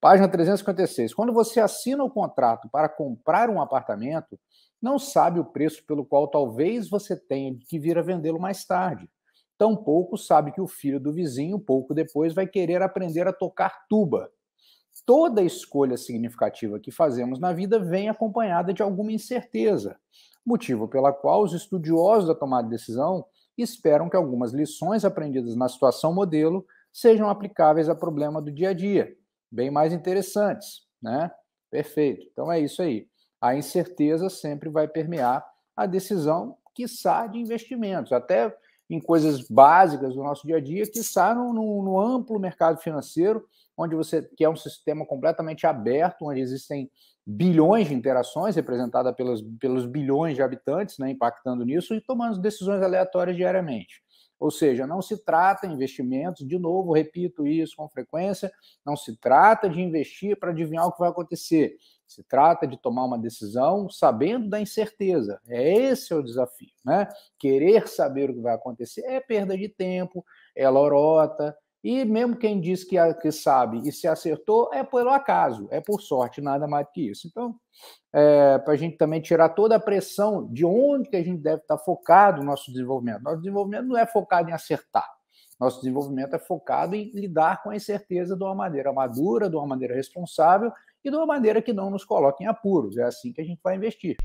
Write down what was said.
Página 356. Quando você assina o contrato para comprar um apartamento, não sabe o preço pelo qual talvez você tenha que vir a vendê-lo mais tarde. Tampouco sabe que o filho do vizinho, pouco depois, vai querer aprender a tocar tuba. Toda escolha significativa que fazemos na vida vem acompanhada de alguma incerteza, motivo pela qual os estudiosos da tomada de decisão esperam que algumas lições aprendidas na situação modelo sejam aplicáveis ao problema do dia a dia bem mais interessantes, né? Perfeito. Então é isso aí. A incerteza sempre vai permear a decisão, que sai de investimentos, até em coisas básicas do nosso dia a dia, que saem no, no amplo mercado financeiro, onde você que é um sistema completamente aberto, onde existem bilhões de interações representadas pelos, pelos bilhões de habitantes, né, impactando nisso e tomando decisões aleatórias diariamente. Ou seja, não se trata investimentos, de novo, repito isso com frequência, não se trata de investir para adivinhar o que vai acontecer. Se trata de tomar uma decisão sabendo da incerteza. É esse é o desafio, né? Querer saber o que vai acontecer é perda de tempo, é lorota, e mesmo quem diz que, que sabe e se acertou é pelo acaso, é por sorte, nada mais que isso. Então, é, para a gente também tirar toda a pressão de onde que a gente deve estar tá focado no nosso desenvolvimento. Nosso desenvolvimento não é focado em acertar. Nosso desenvolvimento é focado em lidar com a incerteza de uma maneira madura, de uma maneira responsável e de uma maneira que não nos coloque em apuros. É assim que a gente vai investir.